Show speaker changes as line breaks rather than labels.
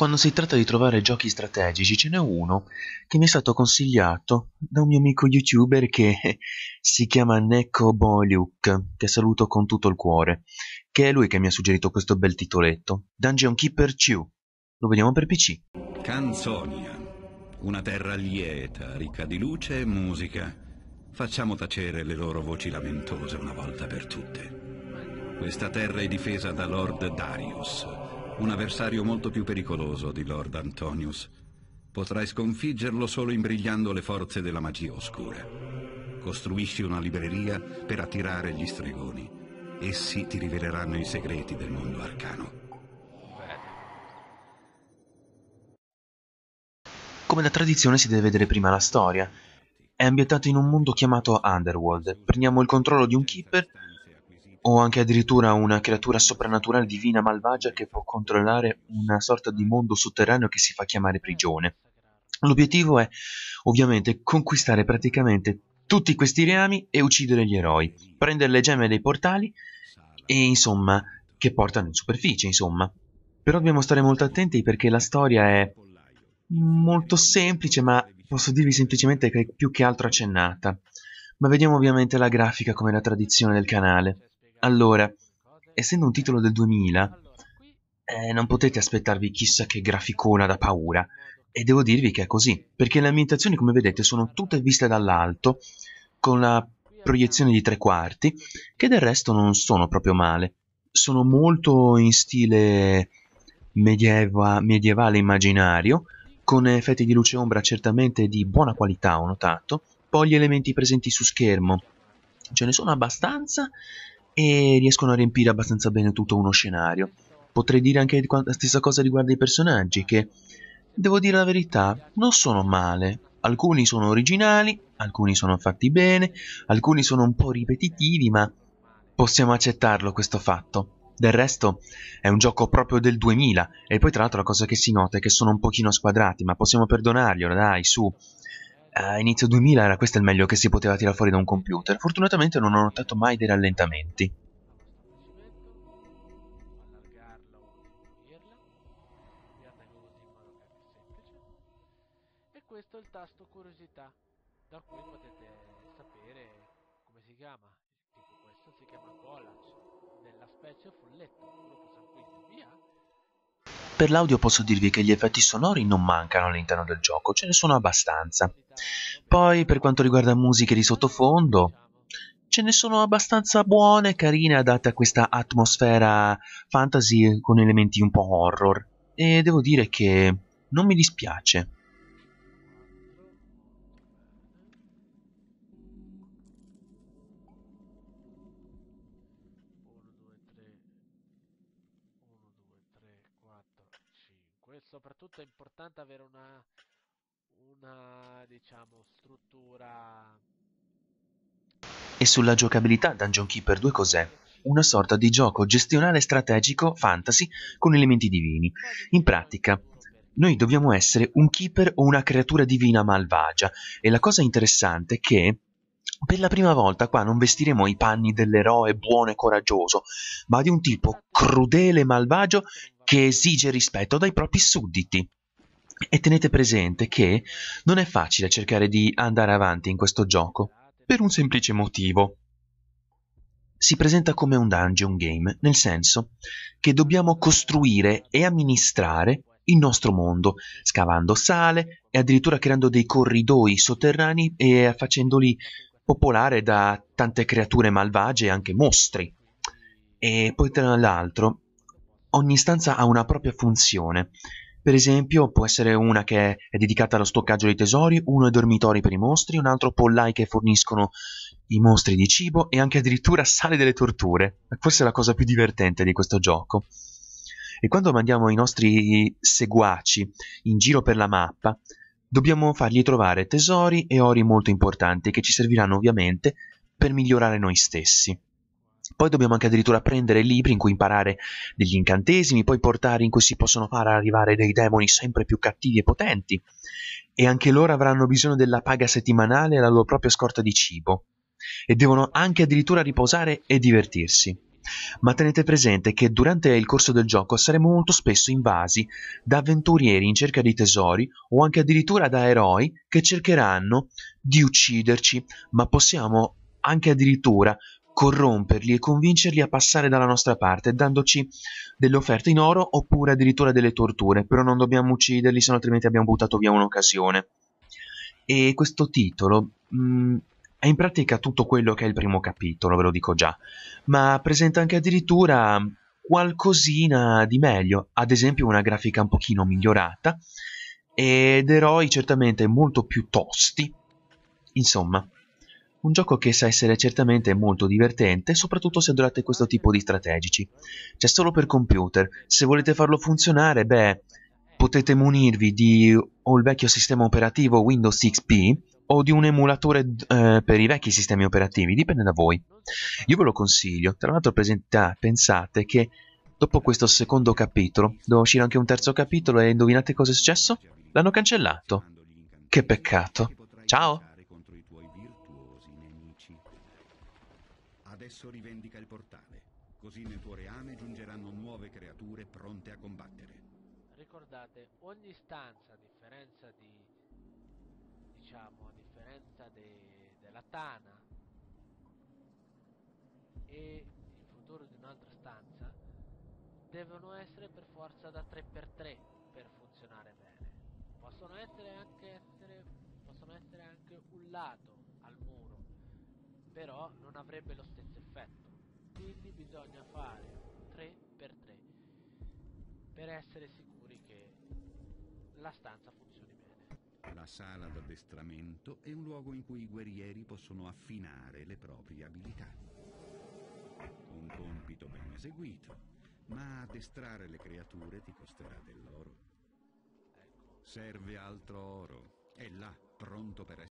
Quando si tratta di trovare giochi strategici ce n'è
uno che mi è stato consigliato da un mio amico youtuber che si chiama Neko Boliuk, che saluto con tutto il cuore, che è lui che mi ha suggerito questo bel titoletto, Dungeon Keeper 2. Lo vediamo per PC.
Canzonia, una terra lieta, ricca di luce e musica. Facciamo tacere le loro voci lamentose una volta per tutte. Questa terra è difesa da Lord Darius, un avversario molto più pericoloso di Lord Antonius. Potrai sconfiggerlo solo imbrigliando le forze della magia oscura. Costruisci una libreria per attirare gli stregoni. Essi ti riveleranno i segreti del mondo arcano.
Come da tradizione si deve vedere prima la storia. È ambientato in un mondo chiamato Underworld. Prendiamo il controllo di un Keeper o anche addirittura una creatura soprannaturale divina malvagia che può controllare una sorta di mondo sotterraneo che si fa chiamare mm. prigione. L'obiettivo è ovviamente conquistare praticamente tutti questi reami e uccidere gli eroi, prendere le gemme dei portali e insomma che portano in superficie, insomma. Però dobbiamo stare molto attenti perché la storia è molto semplice, ma posso dirvi semplicemente che è più che altro accennata. Ma vediamo ovviamente la grafica come la tradizione del canale. Allora, essendo un titolo del 2000, eh, non potete aspettarvi chissà che graficona da paura. E devo dirvi che è così, perché le ambientazioni, come vedete, sono tutte viste dall'alto, con la proiezione di tre quarti, che del resto non sono proprio male. Sono molto in stile medieva, medievale immaginario, con effetti di luce e ombra certamente di buona qualità, ho notato. Poi gli elementi presenti su schermo, ce ne sono abbastanza e riescono a riempire abbastanza bene tutto uno scenario. Potrei dire anche la stessa cosa riguardo ai personaggi, che devo dire la verità, non sono male. Alcuni sono originali, alcuni sono fatti bene, alcuni sono un po' ripetitivi, ma possiamo accettarlo questo fatto. Del resto è un gioco proprio del 2000 e poi tra l'altro la cosa che si nota è che sono un pochino squadrati, ma possiamo perdonarglielo, dai, su a inizio 2000 era questo il meglio che si poteva tirare fuori da un computer. Fortunatamente non ho notato mai dei rallentamenti.
questo è il tasto curiosità, da cui potete sapere come si chiama. Tipo questo si chiama collage, della specie folletto,
Per l'audio posso dirvi che gli effetti sonori non mancano all'interno del gioco, ce ne sono abbastanza. Poi per quanto riguarda musiche di sottofondo, ce ne sono abbastanza buone, carine, adatte a questa atmosfera fantasy con elementi un po' horror. E devo dire che non mi dispiace.
soprattutto è importante avere una, una diciamo, struttura... E
sulla giocabilità Dungeon Keeper 2 cos'è? Una sorta di gioco gestionale strategico fantasy con elementi divini. In pratica, noi dobbiamo essere un keeper o una creatura divina malvagia e la cosa interessante è che per la prima volta qua non vestiremo i panni dell'eroe buono e coraggioso, ma di un tipo crudele e malvagio che esige rispetto dai propri sudditi. E tenete presente che non è facile cercare di andare avanti in questo gioco, per un semplice motivo. Si presenta come un dungeon game, nel senso che dobbiamo costruire e amministrare il nostro mondo, scavando sale e addirittura creando dei corridoi sotterranei e facendoli popolare da tante creature malvagie e anche mostri. E poi tra l'altro ogni stanza ha una propria funzione per esempio può essere una che è dedicata allo stoccaggio dei tesori, uno ai dormitori per i mostri, un altro pollai che forniscono i mostri di cibo e anche addirittura sale delle torture. Forse è la cosa più divertente di questo gioco. E quando mandiamo i nostri seguaci in giro per la mappa, dobbiamo fargli trovare tesori e ori molto importanti che ci serviranno ovviamente per migliorare noi stessi. Poi dobbiamo anche addirittura prendere libri in cui imparare degli incantesimi, poi portare in cui si possono far arrivare dei demoni sempre più cattivi e potenti. E anche loro avranno bisogno della paga settimanale e la loro propria scorta di cibo. E devono anche addirittura riposare e divertirsi. Ma tenete presente che durante il corso del gioco saremo molto spesso invasi da avventurieri in cerca di tesori o anche addirittura da eroi che cercheranno di ucciderci, ma possiamo anche addirittura corromperli e convincerli a passare dalla nostra parte, dandoci delle offerte in oro oppure addirittura delle torture, però non dobbiamo ucciderli, se no altrimenti abbiamo buttato via un'occasione. E questo titolo mh, mm, è in pratica tutto quello che è il primo capitolo, ve lo dico già, ma presenta anche addirittura qualcosina di meglio, ad esempio una grafica un pochino migliorata ed eroi certamente molto più tosti. Insomma, un gioco che sa essere certamente molto divertente, soprattutto se adorate questo tipo di strategici. C'è cioè, solo per computer, se volete farlo funzionare, beh, potete munirvi di o il vecchio sistema operativo Windows XP o di un emulatore eh, per i vecchi sistemi operativi, dipende da voi. Io ve lo consiglio, tra l'altro presenta, pensate che dopo questo secondo capitolo, doveva uscire anche un terzo capitolo e indovinate cosa è successo? L'hanno cancellato. Che peccato.
Ciao! adesso rivendica il portale. Così nel tuo reame giungeranno nuove creature pronte a combattere.
Ricordate, ogni stanza, a differenza di... diciamo, a differenza de, della tana e il futuro di un'altra stanza, devono essere per forza da 3x3 per funzionare bene. Possono essere anche, essere, possono essere anche un lato al muro però non avrebbe lo stesso effetto quindi bisogna fare 3 per 3 per essere sicuri che la stanza funzioni bene
la sala d'addestramento è un luogo in cui i guerrieri possono affinare le proprie abilità un compito ben eseguito ma addestrare le creature ti costerà dell'oro ecco. serve altro oro è là pronto per essere